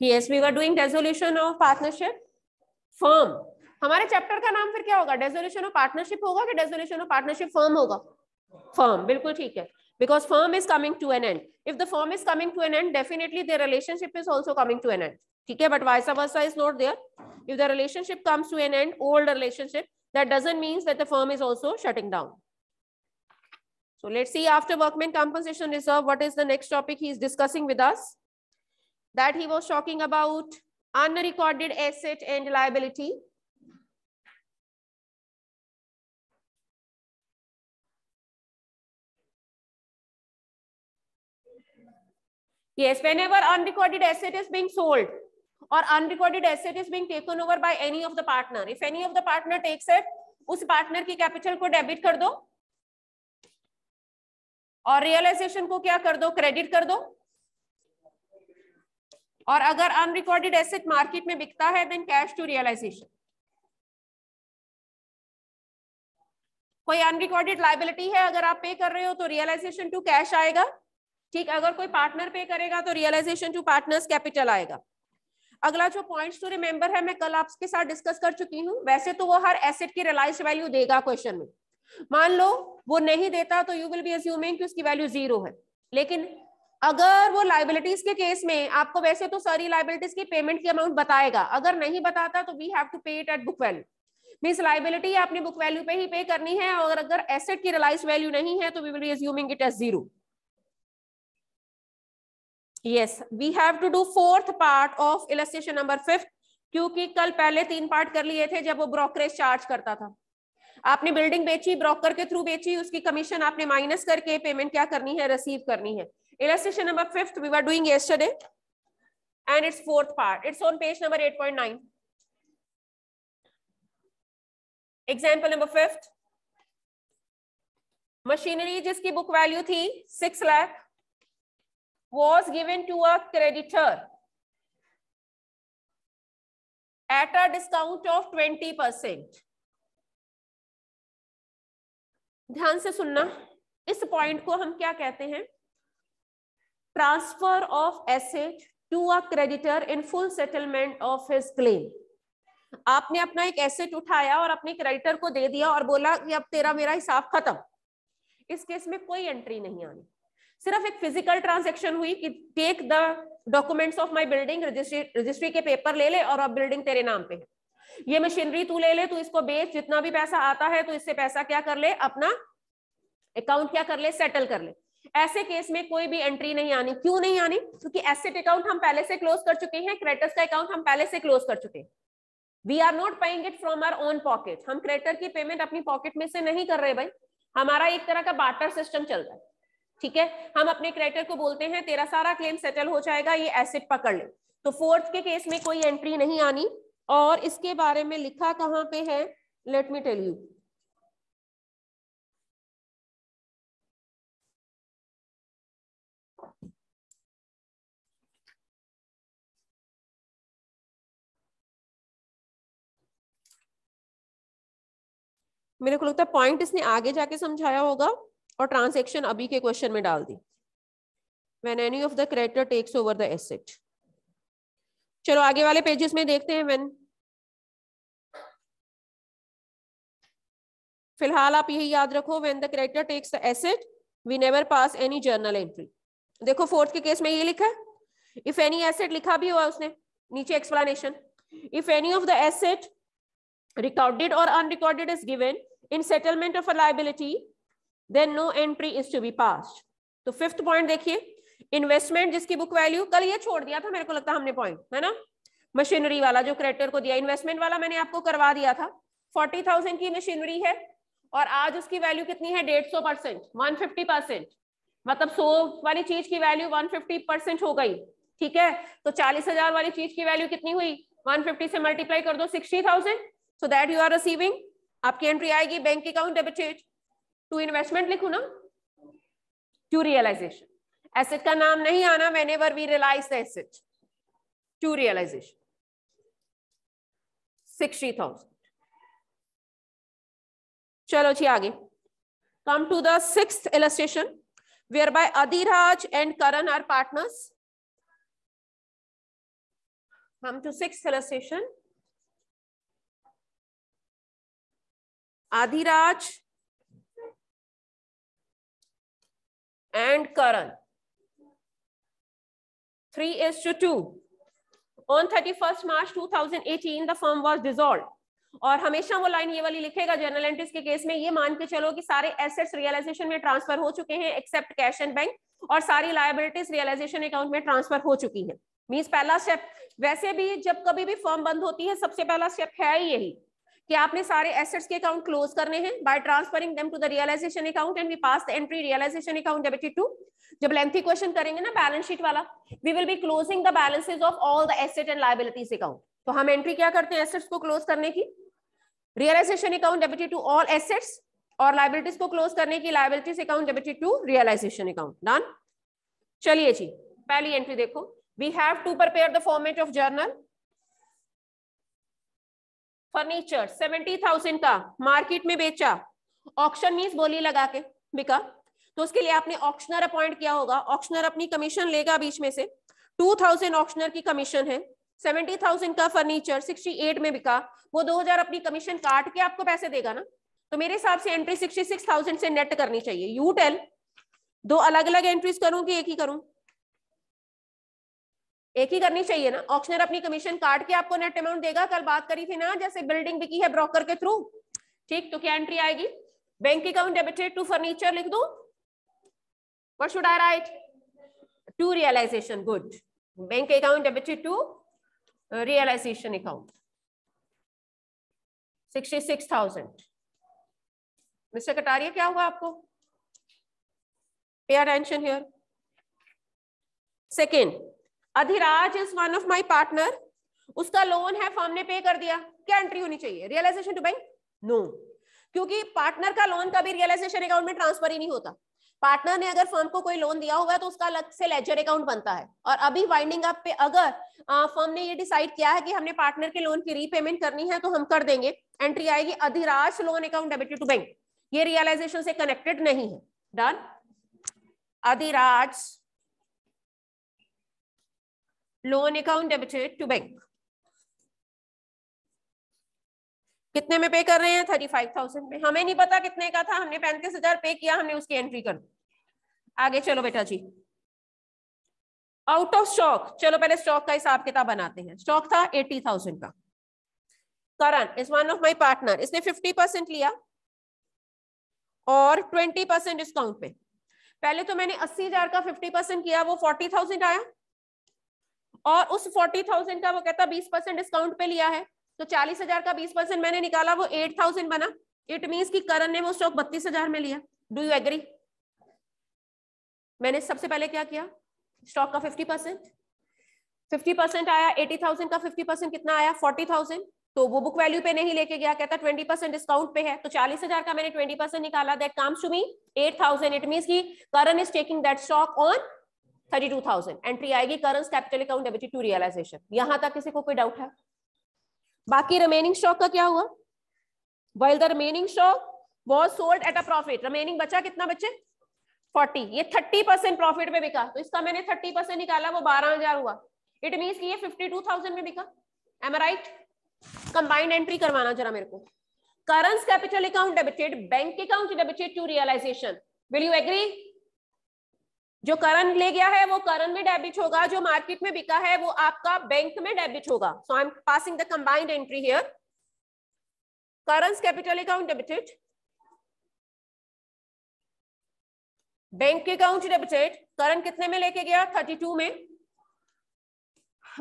yes we were doing dissolution of partnership firm हमारे chapter का नाम फिर क्या होगा डेजोल्यूशन ऑफ पार्टनरशिप होगा कि डेजोल्यूशन ऑफ पार्टनरशिप फर्म होगा फर्म बिल्कुल ठीक है because firm is coming to an end if the firm is coming to an end definitely their relationship is also coming to an end theek but vice versa is not there if the relationship comes to an end old relationship that doesn't mean that the firm is also shutting down so let's see after workman compensation reserve what is the next topic he is discussing with us that he was talking about unrecorded asset and liability yes whenever unrecorded asset is being sold or unrecorded asset is being taken over by any of the partner if any of the partner takes it us partner ki capital ko debit kar do और realisation को क्या कर दो credit कर दो और अगर unrecorded asset market में बिकता है देन कैश टू रियलाइजेशन कोई अनरिकॉर्डेड लाइबिलिटी है अगर आप पे कर रहे हो तो रियलाइजेशन टू कैश आएगा ठीक अगर कोई पार्टनर पे करेगा तो रियलाइजेशन टू पार्टनर्स कैपिटल आएगा अगला जो पॉइंट्स टू रिमेंबर है मैं कल आपके साथ डिस्कस कर चुकी हूँ वैसे तो वो हर एसेट की रिलाइज वैल्यू देगा क्वेश्चन में मान लो वो नहीं देता तो यू विल बी अज्यूमिंग कि उसकी वैल्यू जीरो है लेकिन अगर वो लाइबिलिटीज के केस में आपको वैसे तो सारी लाइबिलिटीज की पेमेंट की अमाउंट बताएगा अगर नहीं बताता तो we have to pay it at book value means liability आपने बुक वैल्यू पे ही पे करनी है और अगर एसेट की रिलाइज वैल्यू नहीं है तो we will resuming it as zero yes we have to do fourth part of illustration number fifth क्योंकि कल पहले तीन पार्ट कर लिए थे जब वो ब्रोकरेज चार्ज करता था आपने बिल्डिंग बेची ब्रोकर के थ्रू बेची उसकी कमीशन आपने माइनस करके पेमेंट क्या करनी है रिसीव करनी है illustration number 5 we were doing yesterday and its fourth part it's on page number 8.9 example number 5 machinery jiski book value thi 6 lakh was given to a creditor at a discount of 20% ध्यान से सुनना इस point को हम क्या कहते हैं transfer of asset to a creditor in full settlement of his claim आपने अपना एक एसेट उठाया और अपने क्रेडिटर को दे दिया और बोला कि अब तेरा मेरा हिसाब खत्म इस केस में कोई एंट्री नहीं आनी सिर्फ एक फिजिकल ट्रांजैक्शन हुई कि take the documents of my building रजिस्ट्री के पेपर ले ले और अब बिल्डिंग तेरे नाम पे है ये मशीनरी तू ले ले तू इसको बेच जितना भी पैसा आता है तो इससे पैसा क्या कर ले अपना अकाउंट क्या कर ले सेटल कर ले ऐसे केस में कोई भी एंट्री नहीं आनी क्यों नहीं आनी क्योंकि एसेट अकाउंट हम पहले से क्लोज कर चुके हैं क्रेडिटर्स का अकाउंट हम पहले से क्लोज कर चुके we are not paying it from our own pocket हम क्रेडिटर की पेमेंट अपनी पॉकेट में से नहीं कर रहे भाई हमारा एक तरह का बार्टर सिस्टम चल रहा है ठीक है हम अपने क्रेडिटर को बोलते हैं तेरा सारा क्लेम सेटल हो जाएगा ये एसेट पकड़ ले तो फोर्थ के केस में कोई एंट्री नहीं आनी और इसके बारे में लिखा कहाँ पे है लेट मी टेल यू मेरे को लगता है पॉइंट इसने आगे जाके समझाया होगा और ट्रांसेक्शन अभी के क्वेश्चन में डाल दी when any of the creditor takes over the asset चलो आगे वाले पेजेस में देखते हैं वेन फिलहाल आप यही याद रखो when the creditor takes the asset we never pass any journal entry देखो फोर्थ के केस में ये लिखा है इफ एनी एसेट लिखा भी हुआ उसने नीचे explanation if any of the asset recorded or unrecorded is given in settlement of a liability then no entry is to be pass तो फिफ्थ पॉइंट देखिए इन्वेस्टमेंट जिसकी बुक वैल्यू कल ये छोड़ दिया था मेरे को लगता हमने पॉइंट है ना मशीनरी वाला जो क्रेडिटर को दिया इन्वेस्टमेंट वाला मैंने आपको करवा दिया था फोर्टी थाउजेंड की मशीनरी है और आज उसकी वैल्यू कितनी है डेढ़ सौ परसेंट वन फिफ्टी परसेंट मतलब सो वाली चीज की वैल्यू वन फिफ्टी परसेंट हो गई ठीक है तो चालीस हजार वाली चीज की वैल्यू कितनी हुई वन फिफ्टी से मल्टीप्लाई कर दो sixty thousand so that you are receiving आपकी एंट्री आएगी bank account debited to investment लिखू ना टू रियलाइजेशन एसेट का नाम नहीं आना whenever we realise the asset to realisation sixty thousand चलो जी आगे कम टू दिक्स sixth whereby Adhiraj and Karan are partners come to six illustration and three S to to on thirty first March two thousand eighteen the form was dissolve और हमेशा वो line ये वाली लिखेगा जनरल एंट्रीज के case में ये मान के चलो कि सारे एसेट्स रियलाइजेशन में ट्रांसफर हो चुके हैं एक्सेप्ट कैश एंड बैंक और सारी लाइबिलिटीज रियलाइजेशन अकाउंट में ट्रांसफर हो चुकी है मीन्स पहला स्टेप वैसे भी जब कभी भी फॉर्म बंद होती है सबसे पहला स्टेप है यही कि आपने सारे एसेट्स के अकाउंट क्लोज करने हैं by transferring them to the realisation account and we pass the entry realisation account debited to जब लेंथी क्वेश्चन करेंगे ना बैलेंस शीट वाला we will be closing the balances of all the asset and liabilities account तो हम entry क्या करते हैं assets को क्लोज करने की realisation account debited to all assets और लाइबिलिटीज को क्लोज करने की liabilities account debited to realisation account done चलिए जी पहली एंट्री देखो we have to prepare the format of journal furniture seventy thousand का मार्केट में बेचा ऑक्शन मीन बोली लगा के बिका तो उसके लिए आपने ऑक्शनर अपॉइंट किया होगा ऑक्शनर अपनी कमीशन लेगा बीच में से टू थाउजेंड ऑक्शनर की कमीशन है सेवेंटी थाउजेंड का फर्नीचर सिक्सटी एट में बिका वो दो हजार अपनी कमीशन काट के आपको पैसे देगा ना तो मेरे हिसाब से एंट्री सिक्सटी सिक्स थाउजेंड से नेट करनी चाहिए यू टेल दो अलग अलग एंट्रीज करूं कि एक ही करूं एक ही करनी चाहिए ना ऑक्शनर अपनी कमीशन काट के आपको नेट अमाउंट देगा कल बात करी थी ना जैसे बिल्डिंग बिकी है ब्रोकर के थ्रू ठीक तो क्या एंट्री आएगी bank account debited to furniture लिख दू what should I write to realisation good bank account debited to realisation account sixty six thousand mister Kataria क्या हुआ आपको pay attention here second Adhiraj is one of my partner उसका loan है firm ने pay कर दिया क्या एंट्री होनी चाहिए रियलाइजेशन टू बैंक नो क्योंकि पार्टनर का लोन कभी रियलाइजेशन अकाउंट में ट्रांसफर ही नहीं होता पार्टनर ने अगर फर्म को कोई लोन दिया होगा तो उसका अलग से लेजर अकाउंट बनता है और अभी वाइंडिंग अप पे अगर फर्म ने ये डिसाइड किया है कि हमने पार्टनर के लोन की रीपेमेंट करनी है तो हम कर देंगे एंट्री आएगी Adhiraj loan account debited to bank ये रियलाइजेशन से कनेक्टेड नहीं है done Adhiraj loan account debited to bank कितने में पे कर रहे हैं थर्टी फाइव थाउजेंड में हमें नहीं पता कितने का था हमने पैंतीस हजार पे किया हमने उसकी एंट्री कर दी आगे चलो बेटा जी आउट ऑफ स्टॉक चलो पहले स्टॉक का हिसाब किताब बनाते हैं स्टॉक था एटी थाउजेंड का Karan is one of my partner इसने फिफ्टी परसेंट लिया और ट्वेंटी परसेंट डिस्काउंट पे पहले तो मैंने अस्सी हजार का फिफ्टी परसेंट किया वो फोर्टी थाउजेंड आया और उस फोर्टी थाउजेंड का वो कहता बीस परसेंट डिस्काउंट पे लिया है तो चालीस हजार का बीस परसेंट मैंने निकाला वो एट थाउजेंड बना इट मीन्स कि करण ने वो स्टॉक बत्तीस हजार में लिया डू यू एग्री मैंने सबसे पहले क्या किया स्टॉक का फिफ्टी परसेंट फिफ्टी परसेंट आया एटी थाउजेंड का फिफ्टी परसेंट कितना आया फोर्टी थाउजेंड तो वो बुक वैल्यू पे नहीं लेके गया कहता ट्वेंटी परसेंट डिस्काउंट पे है तो चालीस हजार का मैंने ट्वेंटी परसेंट निकाला that comes to me eight thousand it mean की Karan is taking that stock on thirty two thousand entry आएगी current capital account debit to realisation यहां तक किसी को कोई डाउट है बाकी रिमेनिंग स्टॉक का क्या हुआ well the remaining stock was sold at a profit remaining बचा कितना बचे फोर्टी ये थर्टी परसेंट प्रॉफिट में बिका तो इसका मैंने थर्टी परसेंट निकाला वो बारह हजार हुआ इट मीन ये फिफ्टी टू थाउजेंड में बिका एम राइट कंबाइंड एंट्री करवाना जरा मेरे को current capital account debited bank account debited to realisation will you agree जो करंट ले गया है वो करंट में डेबिट होगा जो मार्केट में बिका है वो आपका बैंक में डेबिट होगा so I am passing the combined entry here current capital account debited bank account debited current कितने में लेके गया 32 में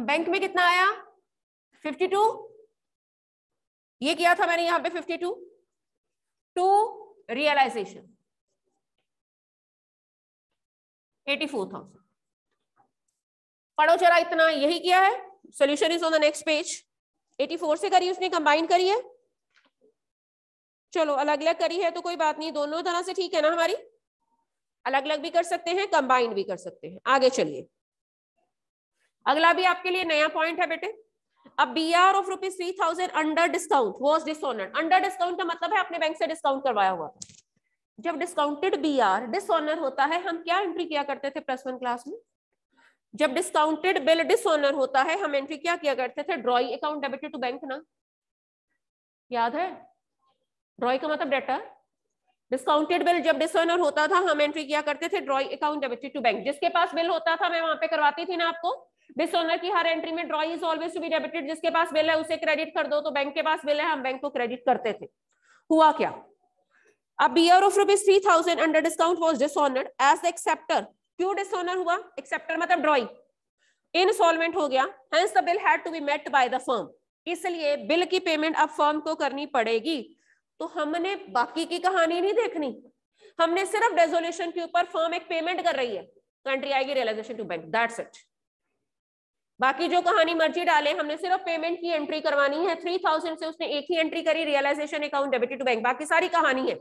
बैंक में कितना आया 52 ये किया था मैंने यहां पे 52 to realisation eighty four thousand पढ़ो जरा इतना यही किया है solution is on the next page eighty four से करी उसने कंबाइन करी है चलो अलग अलग करी है तो कोई बात नहीं दोनों तरह से ठीक है ना हमारी अलग अलग भी कर सकते हैं कंबाइंड भी कर सकते हैं आगे चलिए अगला भी आपके लिए नया पॉइंट है बेटे अब B R of rupees three thousand under discount was dishonoured under discount का मतलब है अपने बैंक से डिस्काउंट करवाया हुआ जब डिस्काउंटेड बी आर डिसऑनर होता है हम क्या एंट्री किया करते थे प्लस वन क्लास में जब डिस्काउंटेड बिल डिसऑनर होता है हम एंट्री क्या किया करते थे drawing account debited to bank ना याद है ड्रॉइंग का मतलब डेटर डिस्काउंटेड बिल जब डिसऑनर होता था हम एंट्री किया करते थे drawing account debited to bank जिसके पास बिल होता था मैं वहां पे करवाती थी ना आपको डिसऑनर की हर एंट्री में drawing is always to be debited जिसके पास बिल है उसे क्रेडिट कर दो तो बैंक के पास बिल है हम बैंक को क्रेडिट करते थे हुआ क्या a beer of rupees 3000 under discount was dishonored as the acceptor क्यों डिसऑनर हुआ एक्सेप्टर मतलब ड्रॉइंग इनसॉल्वेंट हो गया hence the bill had to be met by the firm इसलिए बिल की पेमेंट अब फर्म को करनी पड़ेगी तो हमने बाकी की कहानी नहीं देखनी हमने सिर्फ रेजोल्यूशन के ऊपर फर्म एक पेमेंट कर रही है कंट्री आएगी realisation to bank that's it बाकी जो कहानी मर्जी डाले हमने सिर्फ पेमेंट की एंट्री करवानी है थ्री थाउजेंड से उसने एक ही एंट्री करी realisation account debited to bank बाकी सारी कहानी है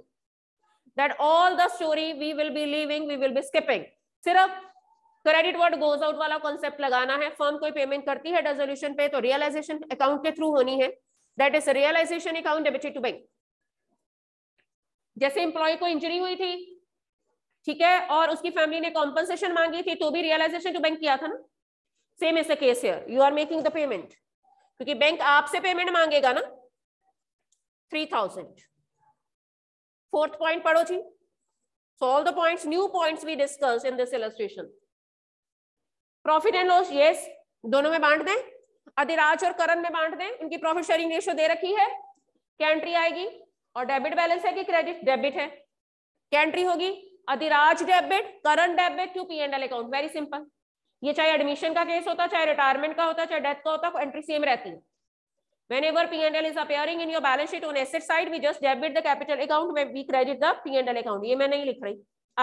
that all the story we will be leaving we will be skipping सिर्फ क्रेडिट वर्ड गोज आउट वाला कॉन्सेप्ट लगाना है फर्म कोई पेमेंट करती है रेजोल्यूशन पे तो रियलाइजेशन अकाउंट के थ्रू होनी है that is realisation account debited to bank जैसे इंप्लॉय को इंजरी हुई थी ठीक है और उसकी फैमिली ने कॉम्पनसेशन मांगी थी तो भी रियलाइजेशन टू बैंक किया था ना same is the case here you are making the payment क्योंकि बैंक आपसे पेमेंट मांगेगा ना three thousand Fourth point padho ji. So all the points, new points we discussed in this illustration. Profit and loss, yes, दोनों में बांट दें अधिराज और करण में बांट दें उनकी प्रॉफिट शेयरिंग रेशियो दे रखी है क्या एंट्री आएगी और डेबिट बैलेंस है कि क्रेडिट डेबिट है क्या एंट्री होगी Adhiraj debit current debit to P and L account very simple ये चाहे एडमिशन का केस होता चाहे रिटायरमेंट का होता चाहे डेथ का होता एंट्री सेम रहती है whenever P&L is appearing in your balance sheet on asset side we just debit the capital account when we credit the P&L account ये मैं नहीं लिख रही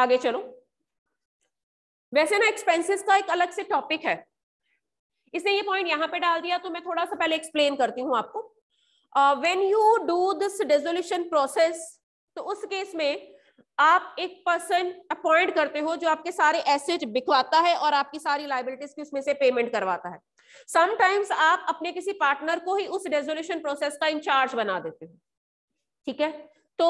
आगे चलो वैसे ना एक्सपेंसेस का एक अलग से टॉपिक है इसने ये पॉइंट यहाँ पे डाल दिया तो मैं थोड़ा सा पहले एक्सप्लेन करती हूँ आपको when you do this resolution process तो उस केस में आप एक पर्सन अपॉइंट करते हो जो आपके सारे एसेट बिकवाता है और आपकी सारी लाइबिलिटीज की उसमें से पेमेंट करवाता है समटाइम्स आप अपने किसी पार्टनर को ही उस रेजोल्यूशन प्रोसेस का इंचार्ज बना देते हो ठीक है तो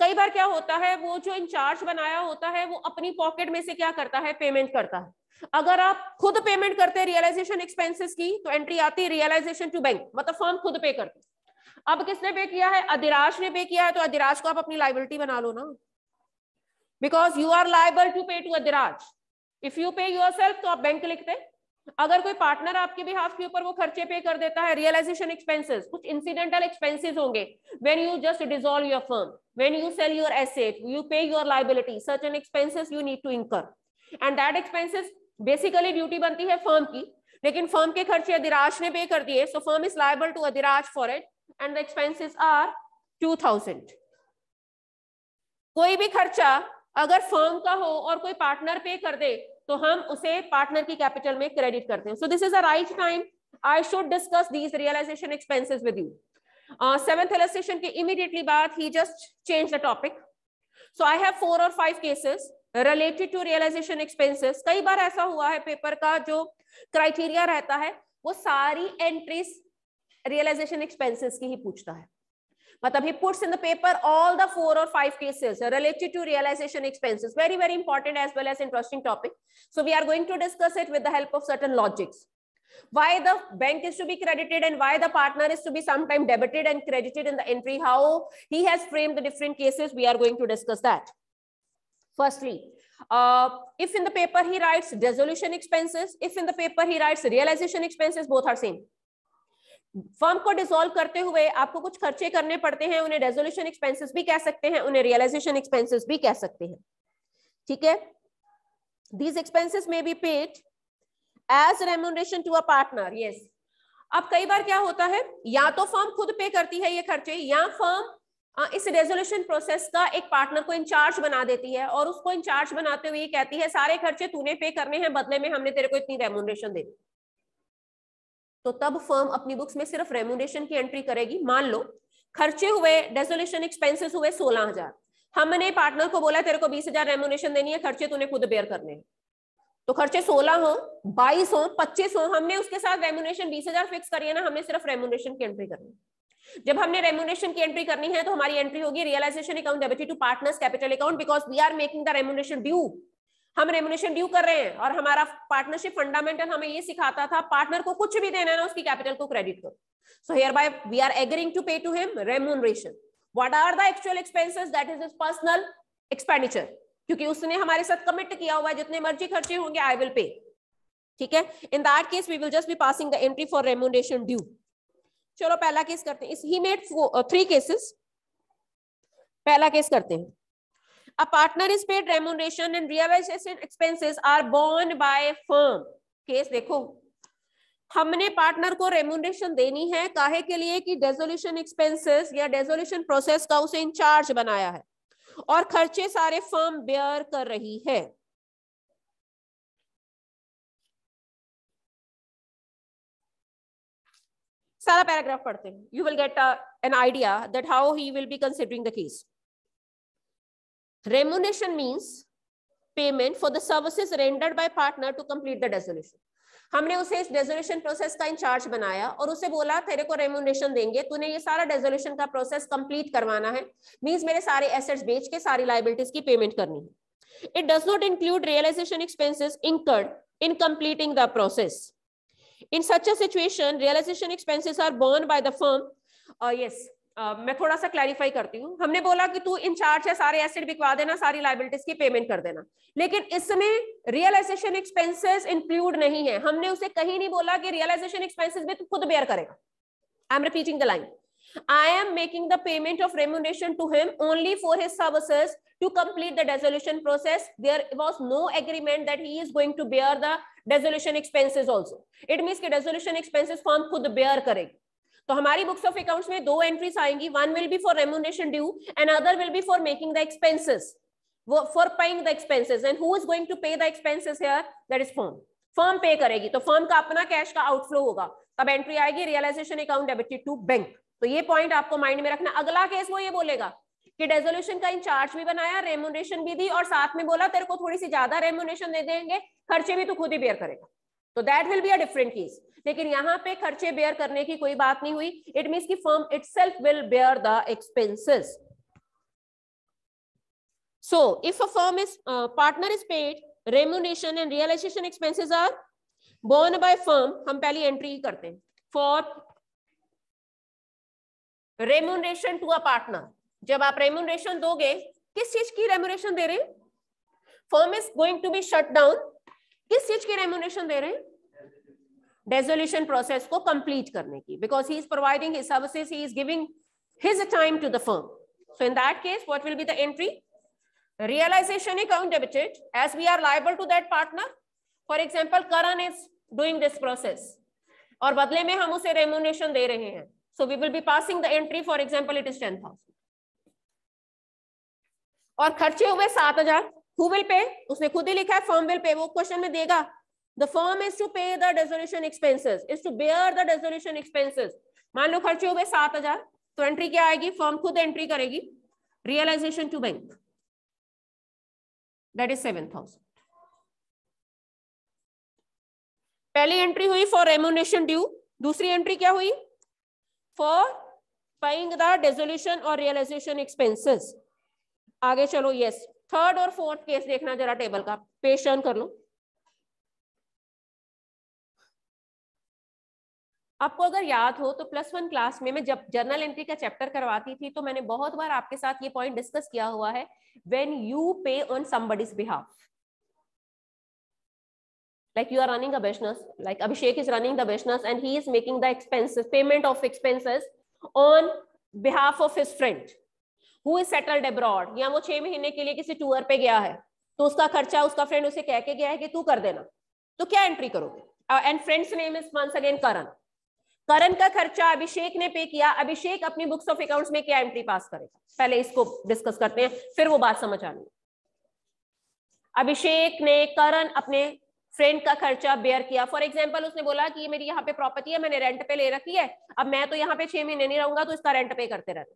कई बार क्या होता है वो जो इंचार्ज बनाया होता है वो अपनी पॉकेट में से क्या करता है पेमेंट करता है अगर आप खुद पेमेंट करते हैं रियलाइजेशन एक्सपेंसेस की तो एंट्री आती है रियलाइजेशन टू बैंक मतलब फॉर्म खुद पे करते अब किसने पे किया है अधिराज ने पे किया है तो अधिराज को आप अपनी लाइबिलिटी बना लो ना because you are liable to pay to Adhiraj if you pay your तो आप बैंक लिखते हैं अगर कोई पार्टनर आपके बिहाफ के ऊपर वो खर्चे पे कर देता है रियलाइजेशन एक्सपेंसेस कुछ इंसिडेंटल एक्सपेंसेस होंगे when you just dissolve your firm when you sell your asset you pay your liability such an expenses you need to incur and that expenses basically duty बनती है firm की लेकिन firm के खर्चे अधिराज ने pay कर दिए so firm is liable to Adhiraj for it and expenses are two thousand कोई भी खर्चा अगर फर्म का हो और कोई पार्टनर पे कर दे तो हम उसे पार्टनर की कैपिटल में क्रेडिट करते हैं so this is a right time I should discuss these realisation expenses with you seventh illustration के इमीडिएटली बाद ही just change the topic so I have four और five cases related to realisation expenses कई बार ऐसा हुआ है paper का जो क्राइटेरिया रहता है वो सारी एंट्रीज रियलाइजेशन एक्सपेंसिस की ही पूछता है Matlab, he puts in the paper all the four or five cases related to realization expenses. Very, very important as well as interesting topic. So we are going to discuss it with the help of certain logics. Why the bank is to be credited and why the partner is to be sometimes debited and credited in the entry. How he has framed the different cases. We are going to discuss that. Firstly, uh, if in the paper he writes dissolution expenses, if in the paper he writes realization expenses, both are same. Firm को dissolve करते हुए आपको कुछ खर्चे करने पड़ते हैं उन्हें रेजोल्यूशन एक्सपेंसेस भी कह सकते हैं उन्हें रियलाइजेशन एक्सपेंसेस भी कह सकते हैं ठीक है दीज expenses में be paid as remuneration to a partner yes अब कई बार क्या होता है या तो फर्म खुद पे करती है ये खर्चे या फर्म इस रेजोल्यूशन प्रोसेस का एक पार्टनर को इंचार्ज बना देती है और उसको इंचार्ज बनाते हुए कहती है सारे खर्चे तूने पे करने हैं बदले में हमने तेरे को इतनी रेमुनरेशन दे दी तो तब फर्म अपनी बुक्स में सिर्फ रेमुनेशन की एंट्री करेगी मान लो खर्चे हुए डेजोलेशन एक्सपेंसेस हुए सोलह हजार हमने पार्टनर को बोला तेरे को बीस हजार रेमुनेशन देनी है खर्चे तूने खुद बेयर करने हैं तो खर्चे सोलह हो बाईस हो पच्चीस हो हमने उसके साथ रेमुनेशन बीस हजार फिक्स करी है ना हमें सिर्फ रेमुनेशन की एंट्री करनी है जब हमने रेमुनेशन की एंट्री करनी है तो हमारी एंट्री होगी realisation account debited to partners capital account because we are making the remuneration due हम रेमुनेशन ड्यू कर रहे हैं और हमारा पार्टनरशिप फंडामेंटल हमें ये सिखाता था पार्टनर को कुछ भी देना है ना उसकी कैपिटल को क्रेडिट करो so hereby we are agreeing to pay to him remuneration what are the actual expenses that is personal expenditure क्योंकि उसने हमारे साथ कमिट किया हुआ है जितने मर्जी खर्चे होंगे आई विल पे ठीक है in that case we will just be passing the entry for remuneration due चलो पहला केस करते हैं इस ही मेड थ्री केसेस पहला केस करते हैं a partner is paid remuneration and realization expenses are borne by firm case dekho हमने पार्टनर को रेमुनरेशन देनी है काहे के लिए कि डेजोल्यूशन एक्सपेंसेस या डेजोल्यूशन प्रोसेस का उसे इंचार्ज बनाया है और खर्चे सारे फर्म बेयर कर रही है सारा पैराग्राफ पढ़ते हैं you will get an idea that how he will be considering the case remuneration means payment for the services rendered by partner to complete the dissolution हमने उसे इस रेजोल्यूशन प्रोसेस का इंचार्ज बनाया और उसे बोला तेरे को रेमोनेशन देंगे तूने ये सारा रेजोल्यूशन का प्रोसेस कंप्लीट करवाना है मीन्स मेरे सारे एसेट्स बेच के सारी लाइबिलिटीज की पेमेंट करनी है it does not include realisation expenses incurred in completing the process in such situation realisation expenses are borne by the firm yes मैं थोड़ा सा क्लैरिफाई करती हूँ हमने बोला कि तू इन चार्ज है सारे एसेट बिकवा देना सारी लाइबिलिटीज की पेमेंट कर देना लेकिन इसमें रियलाइजेशन एक्सपेंसेस इंक्लूड नहीं है हमने उसे कहीं नहीं बोला कि रियलाइजेशन एक्सपेंसेस भी तू खुद बेयर करेगा I am repeating the line I am making the payment of remuneration to him only for his services to complete the dissolution process there was no agreement that he is going to bear the dissolution expenses also it mean की dissolution expenses form खुद bear करेगी तो हमारी books of accounts में दो entries आएंगी one will be for remuneration due and other will be for making the expenses for paying the expenses and who is going to pay the expenses here that is form firm pay करेगी तो firm का अपना cash का outflow होगा तब entry आएगी realisation account debited to bank तो ये पॉइंट आपको माइंड में रखना अगला केस वो ये बोलेगा कि डेजोल्यूशन का इंचार्ज भी बनाया रेमोनेशन भी दी और साथ में बोला तेरे को थोड़ी सी ज्यादा रेमोनेशन दे देंगे खर्चे भी तू खुद ही बेयर करेगा तो that will be a different case लेकिन यहाँ पे खर्चे बेयर करने की कोई बात नहीं हुई इट मीन की firm it will bear the expenses so if a firm is uh, partner is paid remuneration and realization expenses are borne by firm हम पहली entry करते हैं for remuneration to a partner जब आप remuneration दोगे किस चीज की remuneration दे रहे हैं firm is going to be shut down किस चीज की रेमुनेशन दे रहे हैं डेजोल्यूशन प्रोसेस को कंप्लीट करने की because he is providing services he is giving his time to the firm so in that case what will be the entry realisation account debited as we are liable to that partner for example Karan is doing this process और बदले में हम उसे remuneration दे रहे हैं so we will be passing the entry for example it is ten thousand और खर्चे हुए सात हजार हु विल पे उसने खुद ही लिखा है फर्म विल पे वो क्वेश्चन में देगा the firm is to pay the dissolution expenses is to bear the dissolution expenses मान लो खर्चे हुए सात हजार तो एंट्री क्या आएगी फॉर्म खुद एंट्री करेगी realisation to bank that is seven thousand पहली एंट्री हुई फॉर रेमोनेशन ड्यू दूसरी एंट्री क्या हुई फॉर पेइंग द डेजोल्यूशन और रियलाइजेशन एक्सपेंसेस आगे चलो यस yes. थर्ड और फोर्थ केस देखना जरा टेबल का पेशन कर लो आपको अगर याद हो तो प्लस वन क्लास में मैं जब जर्नल एंट्री का चैप्टर करवाती थी तो मैंने बहुत बार आपके साथ ये पॉइंट डिस्कस किया हुआ है when you pay on somebody's behalf like you are running a business like Abhishek is running the business and he is making the expenses payment of expenses on behalf of his friend who is settled abroad या वो छह महीने के लिए किसी tour पे गया है तो उसका खर्चा उसका फ्रेंड उसे कह के गया है कि तू कर देना तो क्या एंट्री करोगे and friend's name is once again Karan Karan का खर्चा अभिषेक ने पे किया अभिषेक अपनी बुक्स ऑफ अकाउंट्स में क्या एंट्री पास करेगा पहले इसको डिस्कस करते हैं फिर वो बात समझ आनी अभिषेक ने करण अपने फ्रेंड का खर्चा बेयर किया फॉर एग्जाम्पल उसने बोला कि ये मेरी यहाँ पे प्रॉपर्टी है मैंने रेंट पे ले रखी है अब मैं तो यहाँ पे छह महीने नहीं रहूंगा तो इसका रेंट पे करते रहते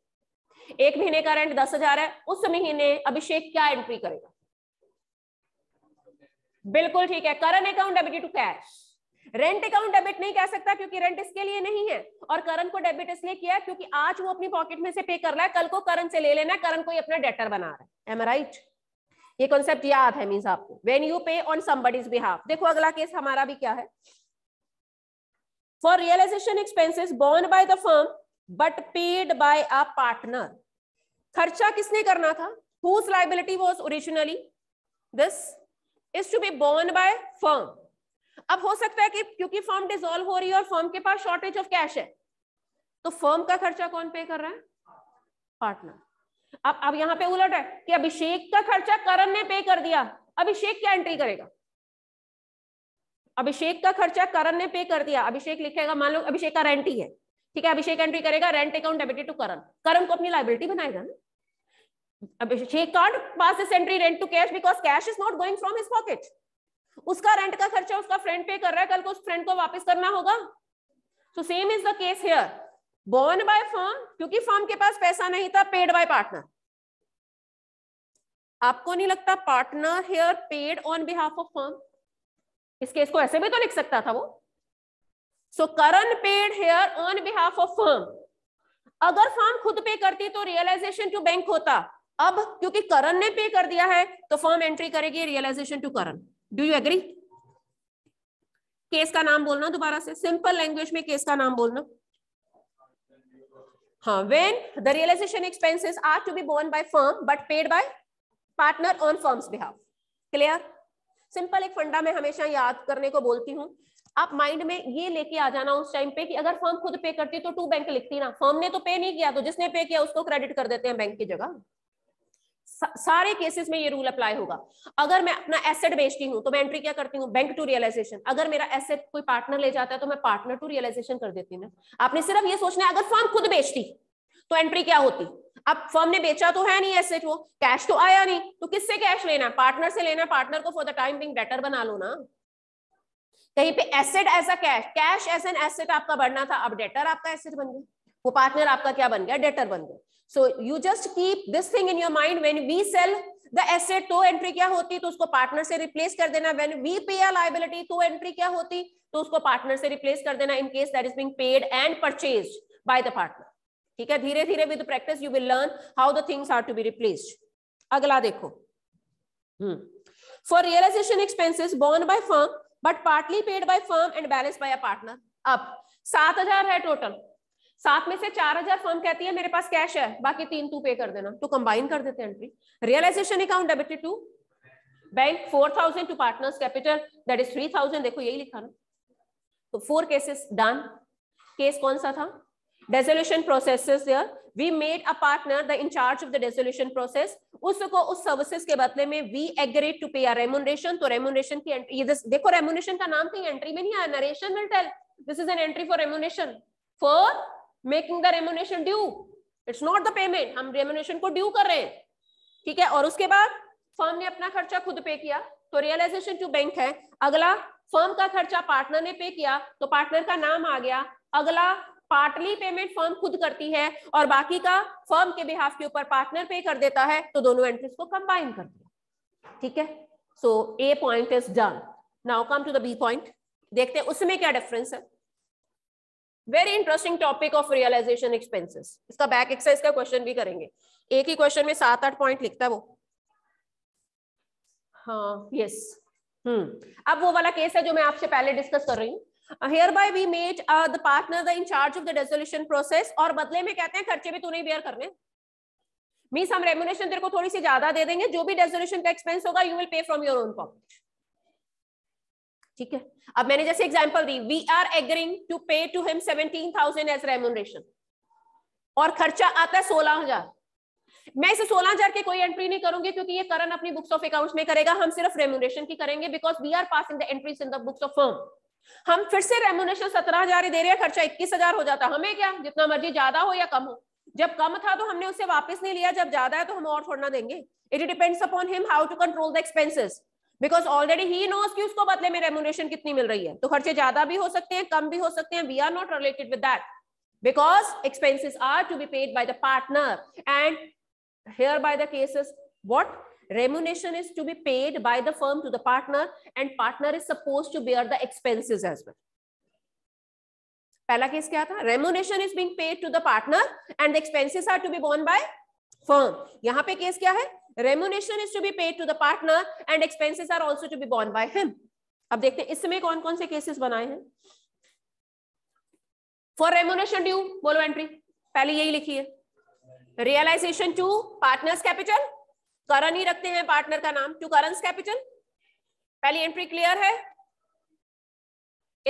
एक महीने का रेंट दस हजार है उस महीने अभिषेक क्या एंट्री करेगा बिल्कुल ठीक है current account debit to cash rent account debit नहीं कह सकता क्योंकि रेंट इसके लिए नहीं है और करण को डेबिट इसलिए किया है क्योंकि आज वो अपनी पॉकेट में से पे कर रहा है कल को करण से ले लेना करण कोई अपना डेटर बना रहा है एम राइट ये कॉन्सेप्ट याद है मीन आपको when you pay on somebody's behalf देखो अगला केस हमारा भी क्या है for realisation expenses borne by the firm but paid by a partner खर्चा किसने करना था whose liability was originally this is to be borne by firm अब हो सकता है कि क्योंकि फर्म डिजोल्व हो रही है और फर्म के पास शॉर्टेज ऑफ कैश है तो फर्म का खर्चा कौन पे कर रहा है पार्टनर अब अब यहां पे उलट है कि अभिषेक का खर्चा करण ने पे कर दिया अभिषेक क्या एंट्री करेगा अभिषेक का खर्चा करण ने पे कर दिया अभिषेक लिखेगा मान लो अभिषेक का रेंटी है ठीक है अभिषेक एंट्री करेगा rent account debited to Karan Karan को अपनी लाइबिलिटी बनाएगा ना Abhishek can't pass this entry rent to cash because cash is not going from his pocket उसका रेंट का खर्चा उसका फ्रेंड पे कर रहा है कल को उस फ्रेंड को वापस करना होगा so same is the case here borne by firm क्योंकि फर्म के पास पैसा नहीं था पेड बाय पार्टनर आपको नहीं लगता partner here paid on behalf of firm इस केस को ऐसे भी तो लिख सकता था वो so Karan paid here on behalf of firm अगर फर्म खुद पे करती तो रियलाइजेशन टू बैंक होता अब क्योंकि करन ने पे कर दिया है तो फर्म एंट्री करेगी realisation to Karan do you agree case का नाम बोलना दोबारा से सिंपल लैंग्वेज में केस का नाम बोलना हाँ when the realisation expenses are to be borne by firm but paid by partner on firm's behalf clear simple एक फंडा मैं हमेशा याद करने को बोलती हूँ आप माइंड में ये लेके आ जाना उस टाइम पे कि अगर फर्म खुद पे करती तो टू बैंक लिखती ना फर्म ने तो पे नहीं किया तो जिसने पे किया उसको क्रेडिट कर देते हैं बैंक की जगह सारे केसेस में ये रूल अप्लाई होगा अगर मैं अपना एसेट बेचती हूँ तो मैं एंट्री क्या करती हूँ बैंक टू रियलाइजेशन अगर मेरा एसेट कोई पार्टनर ले जाता है तो मैं पार्टनर टू रियलाइजेशन कर देती ना आपने सिर्फ ये सोचना है अगर फर्म खुद बेचती तो एंट्री क्या होती अब फर्म ने बेचा तो है नहीं एसेट वो कैश तो आया नहीं तो किससे कैश लेना है पार्टनर से लेना है पार्टनर को for the time being better बना लो ना कहीं पे asset as a cash cash as an asset आपका बढ़ना था अब डेटर आपका एसेट बन गया वो पार्टनर आपका क्या बन गया डेटर बन गया so you just keep this thing in your mind when we sell the asset तो एंट्री क्या होती तो उसको पार्टनर से रिप्लेस कर देना व्हेन वी पे अ लाइबिलिटी तो एंट्री क्या होती तो उसको पार्टनर से रिप्लेस कर देना in case that is being paid and purchase by the partner ठीक है धीरे धीरे with practice you will learn how the things are to be replace अगला देखो for realisation expenses borne by firm but partly paid by firm and balance by a partner अब सात हजार है टोटल सात में से चार हजार फर्म कहती है मेरे पास कैश है बाकी तीन तू पे कर देना तो कंबाइन कर देते हैं entry realisation account debited to bank four thousand to partners capital that is three thousand देखो यही लिखा ना तो फोर केसेस डन केस कौन सा था dissolution process we made a partner the incharge of the resolution process उसको उस सर्विसेज के बदले में वी एग्रेड टू पे अ रेमोनरेशन तो रेमोनरेशन की ये देखो रेमोनरेशन का नाम कहीं एंट्री में नहीं आया narration will tell this is an entry for remuneration for making the remuneration due it's not the payment हम रेमोनेशन को ड्यू कर रहे हैं ठीक है और उसके बाद फर्म ने अपना खर्चा खुद पे किया तो रियलाइजेशन टू बैंक है अगला फर्म का खर्चा पार्टनर ने पे किया तो पार्टनर का नाम आ गया अगला पार्टली पेमेंट फर्म खुद करती है और बाकी का फर्म के बिहाफ के ऊपर पार्टनर पे कर देता है तो दोनों एंट्रीज को कंबाइन कर दिया ठीक है so A point is done now come to the B point देखते हैं उसमें क्या डिफरेंस है very interesting topic of realisation expenses इसका बैक एक्सरसाइज का क्वेश्चन भी करेंगे एक ही क्वेश्चन में सात आठ पॉइंट लिखता है वो हाँ यस हम्म अब वो वाला केस है जो मैं आपसे पहले डिस्कस कर रही हूँ hereby we made uh, the partner the in charge of the dissolution process और badle mein kehte hain kharche bhi tune hi bear karne means हम remuneration tere ko thodi si zyada de denge jo bhi dissolution ka expense hoga you will pay from your own pocket theek hai ab maine jaise example di we are agreeing to pay to him 17000 as remuneration aur खर्चा आता है 16000 मैं इसे हजार के कोई entry नहीं करूंगी क्योंकि ये करण अपनी बुक्स ऑफ अकाउंट्स में करेगा हम सिर्फ रेम्यूनरेशन की करेंगे because we are passing the entries in the books of firm हम फिर से रेमोनेशन सत्रह हजार दे रहे हैं खर्चा इक्कीस हजार हो जाता हमें क्या जितना मर्जी ज्यादा हो या कम हो जब कम था तो हमने उसे वापस नहीं लिया जब ज्यादा है तो हम और छोड़ना देंगे it depends upon him how to control the expenses because already he knows कि उसको बदले में रेमोनेशन कितनी मिल रही है तो खर्चे ज्यादा भी हो सकते हैं कम भी हो सकते हैं we are not related with that because expenses are to be paid by the partner and here by the cases what remuneration is to be paid by the firm to the partner and partner is supposed to bear the expenses as well पहला case क्या था remuneration is being paid to the partner and the expenses are to be borne by firm यहां पे case क्या है remuneration is to be paid to the partner and expenses are also to be borne by him अब देखते हैं इसमें कौन कौन से केसेस बनाए हैं फॉर रेमोनेशन ड्यू बोलो एंट्री पहले यही लिखिए realisation to partners capital Karan ही रखते हैं पार्टनर का नाम टू करंस कैपिटल पहली एंट्री क्लियर है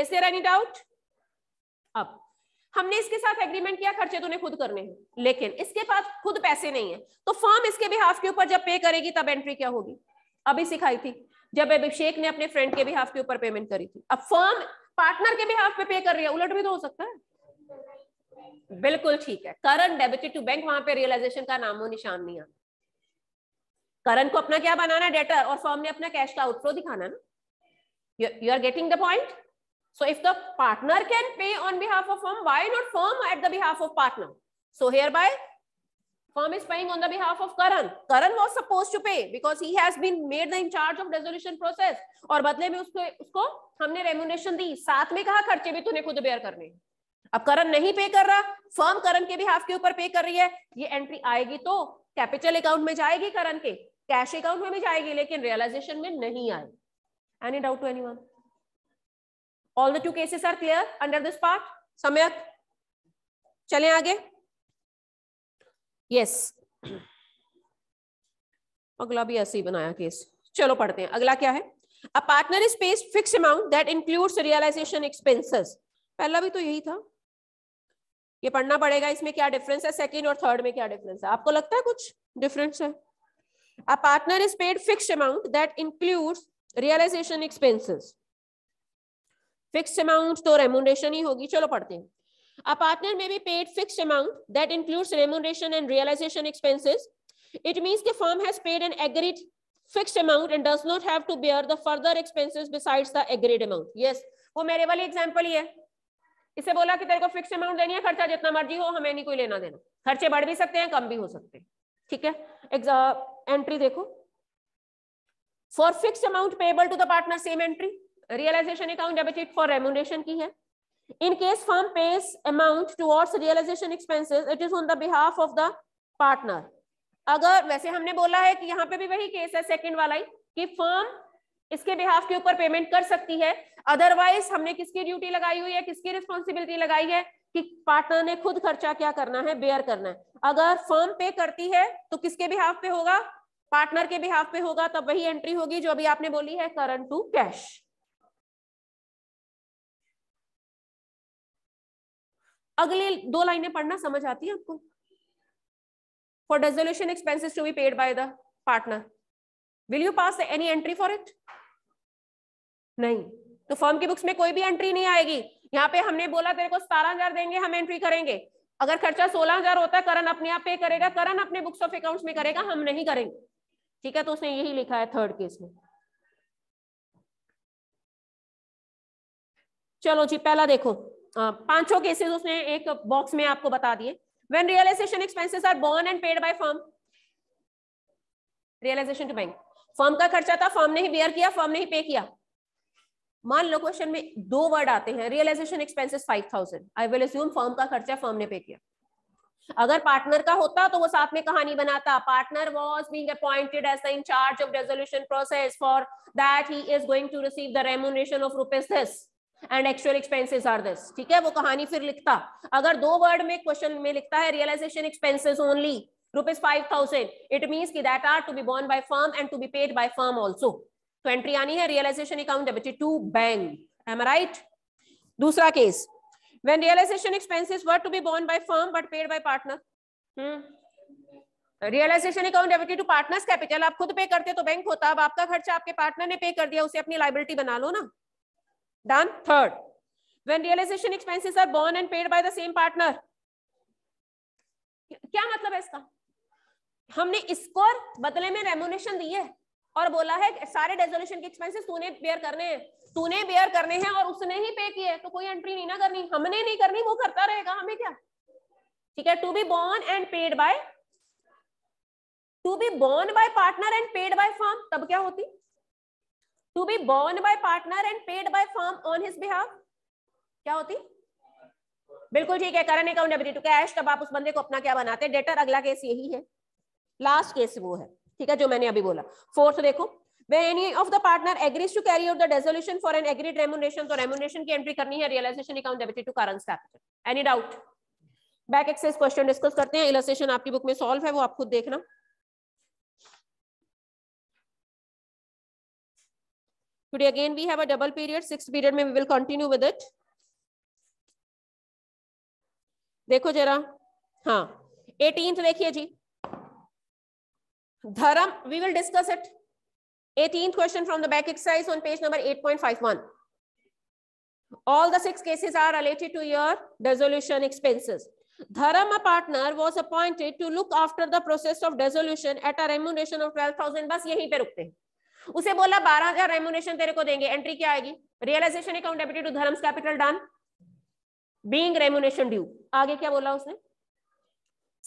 इज देयर एनी डाउट अब हमने इसके साथ एग्रीमेंट किया खर्चे तो खुद करने हैं लेकिन इसके पास खुद पैसे नहीं है तो फॉर्म इसके बिहाफ के ऊपर जब पे करेगी तब एंट्री क्या होगी अभी सिखाई थी जब अभिषेक ने अपने फ्रेंड के बिहाफ के ऊपर पेमेंट करी थी अब फॉर्म पार्टनर के बिहाफ पे पे कर रही है उलट भी तो हो सकता है बिल्कुल ठीक है करंट डेबिटेड टू बैंक वहां पर रियलाइजेशन का नामो निशान नहीं आता करण को अपना क्या बनाना है डेटर और फर्म ने अपना कैश का आउटफ्लो दिखाना ना you are getting the point so if the partner can pay on behalf of firm why not firm at the behalf of partner so hereby firm is paying on the behalf of karan karan was supposed to pay because he has been made the in charge of resolution process aur badle mein usko usko humne remuneration di sath mein kaha kharche bhi tune khud bear karne अब करण नहीं पे कर रहा firm करण के भी half के ऊपर पे कर रही है ये एंट्री आएगी तो कैपिटल अकाउंट में जाएगी करण के कैश अकाउंट में भी जाएगी लेकिन रियलाइजेशन में नहीं आएगी any doubt to any one all the two cases are clear under this part समय चले आगे यस अगला भी ऐसे ही बनाया केस चलो पढ़ते हैं अगला क्या है a partner is paid fix amount that includes realisation expenses पहला भी तो यही था ये पढ़ना पड़ेगा इसमें क्या डिफरेंस है सेकेंड और थर्ड में क्या डिफरेंस है आपको लगता है कुछ डिफरेंस है a partner is paid fixed amount that includes realization expenses fixed amount तो remuneration ही होगी चलो पढ़ते हैं a partner may be paid fixed amount that includes remuneration and realization expenses it means the firm has paid an agreed fixed amount and does not have to bear the further expenses besides the agreed amount yes वो मेरे वाली example ही है इसे बोला कि तेरे को fix amount देनी है खर्चा जितना मर्जी हो हमें नहीं कोई लेना देना खर्चे बढ़ भी सकते हैं कम भी हो सकते हैं ठीक है एंट्री uh, देखो for fix amount payable to the partner same entry realisation account debited for remuneration की है in case firm pays amount towards realisation expenses it is on the behalf of the partner अगर वैसे हमने बोला है कि यहाँ पे भी वही केस है सेकंड वाला ही कि फर्म इसके बिहाफ के ऊपर पेमेंट कर सकती है अदरवाइज हमने किसकी ड्यूटी लगाई हुई है किसकी रिस्पॉन्सिबिलिटी लगाई है कि पार्टनर ने खुद खर्चा क्या करना है बेयर करना है अगर फर्म पे करती है तो किसके बिहाफ पे होगा पार्टनर के बिहाफ पे होगा तब वही एंट्री होगी जो अभी आपने बोली है करंट टू कैश अगली दो लाइनें पढ़ना समझ आती है आपको for dissolution expenses to be paid by the partner will you pass any entry for it नहीं तो फॉर्म की बुक्स में कोई भी एंट्री नहीं आएगी यहाँ पे हमने बोला तेरे को सतारह हजार देंगे हम एंट्री करेंगे अगर खर्चा सोलह हजार होता है करण अपने आप पे करेगा करण अपने बुक्स ऑफ अकाउंट में करेगा हम नहीं करेंगे ठीक है तो उसने यही लिखा है थर्ड केस में चलो जी पहला देखो पांचों केसेस उसने एक बॉक्स में आपको बता दिए when realisation expenses are borne and paid by firm realisation to bank firm का खर्चा था फर्म ने ही बेयर किया फर्म ने ही पे किया मान लो क्वेश्चन में दो वर्ड आते हैं realisation expenses five thousand I will assume firm का खर्चा फर्म ने पे किया अगर पार्टनर का होता तो वो साथ में कहानी बनाता partner was being appointed as the charge of resolution process for that he is going to receive the remuneration of rupees this and actual expenses are this ठीक है वो कहानी फिर लिखता अगर दो वर्ड में क्वेश्चन में लिखता है realisation expenses only rupees five thousand it mean की that are to be borne by firm and to be paid by firm also तो एंट्री आनी है realisation account debited to bank am right दूसरा case when realisation expenses were to be borne by firm but paid by partner realisation account debited to partners capital आप खुद पे करते तो bank होता अब आपका खर्चा आपके पार्टनर ने पे कर दिया उसे अपनी लाइबिलिटी बना लो ना done third when realisation expenses are borne and paid by the same partner क्या मतलब है इसका हमने स्कोर बदले में रेमोनेशन दी है और बोला है सारे डेजोल्यूशन के एक्सपेंसेस तूने बेयर करने हैं तूने बेयर करने हैं और उसने ही पे किए तो कोई एंट्री नहीं ना करनी हमने नहीं करनी वो करता रहेगा हमें क्या ठीक है to be borne and paid by to be borne by partner and paid by firm तब क्या होती to be borne by partner and paid by firm on his behalf क्या होती बिल्कुल ठीक है करने का एबिलिटी टू कैश तब आप उस बंदे को अपना क्या बनाते डेटर अगला केस यही है लास्ट केस वो है ठीक है जो मैंने अभी बोला फोर्थ देखो where any of the partner agrees to carry out the dissolution for an agreed remuneration, so remuneration की एंट्री करनी है realisation account debited to current capital Any doubt? Back exercise question discuss करते हैं Illustration आपकी book में solve है वो आप खुद देखना today again we have a double period sixth period में we will continue with it देखो जरा हाँ एटीन देखिए जी dharam we will discuss it 18th question from the back exercise on page number 8.51 all the six cases are related to your dissolution expenses dharam a partner was appointed to look after the process of dissolution at a remuneration of 12000 bas yahi pe rukte hain use bola 12000 remuneration tere ko denge entry kya aayegi realization account debited to dharam's capital done being remuneration due aage kya bola usne उसने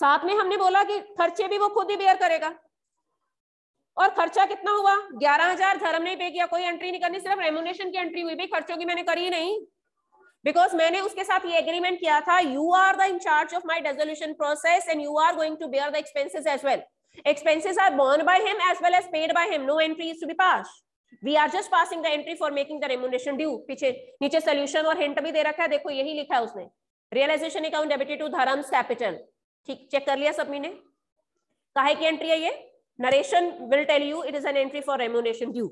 साथ में हमने बोला कि खर्चे भी वो खुद ही बेयर करेगा और खर्चा कितना हुआ ग्यारह हजार धर्म ने पे किया कोई एंट्री नहीं करनी सिर्फ रेमोनेशन की एंट्री हुई भी खर्चों की मैंने करी नहीं बिकॉज मैंने उसके साथ ये एग्रीमेंट किया था you are the incharge of my resolution process and you are going to bear the expenses as well expenses are borne by him as well as paid by him no entry is to be pass we are just passing the entry for making the remuneration due पीछे नीचे solution और hint भी दे रखा है देखो यही लिखा है उसने रियलाइजेशन अकाउंट डेबिटेड टू धर्म कैपिटल ठीक चेक कर लिया सबने कहा की एंट्री है ये narration will tell you it is an entry for remuneration due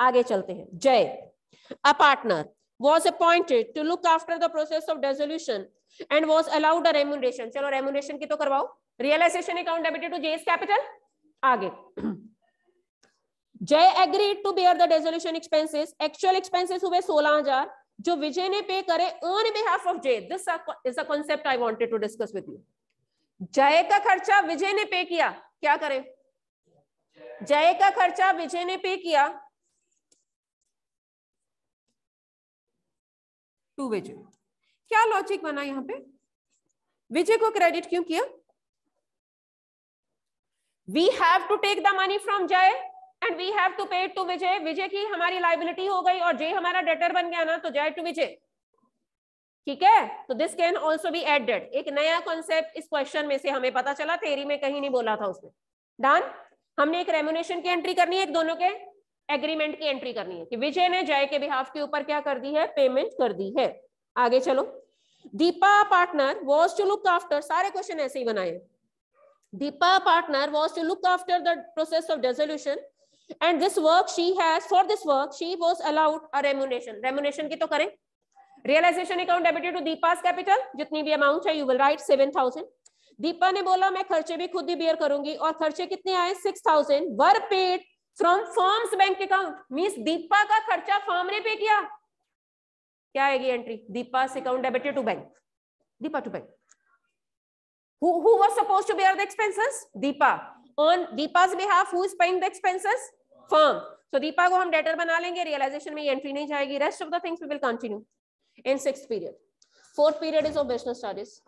आगे चलते हैं Jay a partner was appointed to look after the process of dissolution and was allowed remuneration चलो रेमोनेशन की तो करवाओ realisation account debited to Jay's capital आगे Jay agreed to bear the dissolution expenses actual expenses हुए सोलह हजार जो विजय ने पे करे on behalf of Jay this is a I wanted to discuss with you Jay का खर्चा विजय ने पे किया क्या करें जय का खर्चा विजय ने पे किया टू विजय क्या लॉजिक बना यहां पे विजय को क्रेडिट क्यों किया we have to take the money from Jay and we have to pay to Vijay Vijay की हमारी लाइबिलिटी हो गई और जय हमारा डेटर बन गया ना तो जय टू विजय ठीक है तो this can also be added एक नया कॉन्सेप्ट इस क्वेश्चन में से हमें पता चला थेरी में कहीं नहीं बोला था उसने डन हमने एक रेमुनेशन की एंट्री करनी है एक दोनों के एग्रीमेंट की एंट्री करनी है कि विजय ने जय के बिहाफ के ऊपर क्या कर दी है पेमेंट कर दी है आगे चलो Deepa partner was to look after सारे क्वेश्चन ऐसे ही बनाए Deepa partner was to look after the process of dissolution and this work she has for this work she was allowed a remuneration remuneration की तो करें realisation account debited to Deepa's capital जितनी भी amount है you will write seven thousand Deepa ने बोला मैं खर्चे भी खुद ही बियर करूंगी और खर्चे कितने आए six thousand were paid from firm's bank account mean Deepa का खर्चा फॉर्म ने पे किया क्या आएगी entry Deepa account debited to bank Deepa to bank who who was supposed to bear the expenses deepa on deepa's behalf who is paying the expenses firm so deepa ko hum debtor bana lenge realization mein entry nahi jayegi rest of the things we will continue in sixth period fourth period is of business studies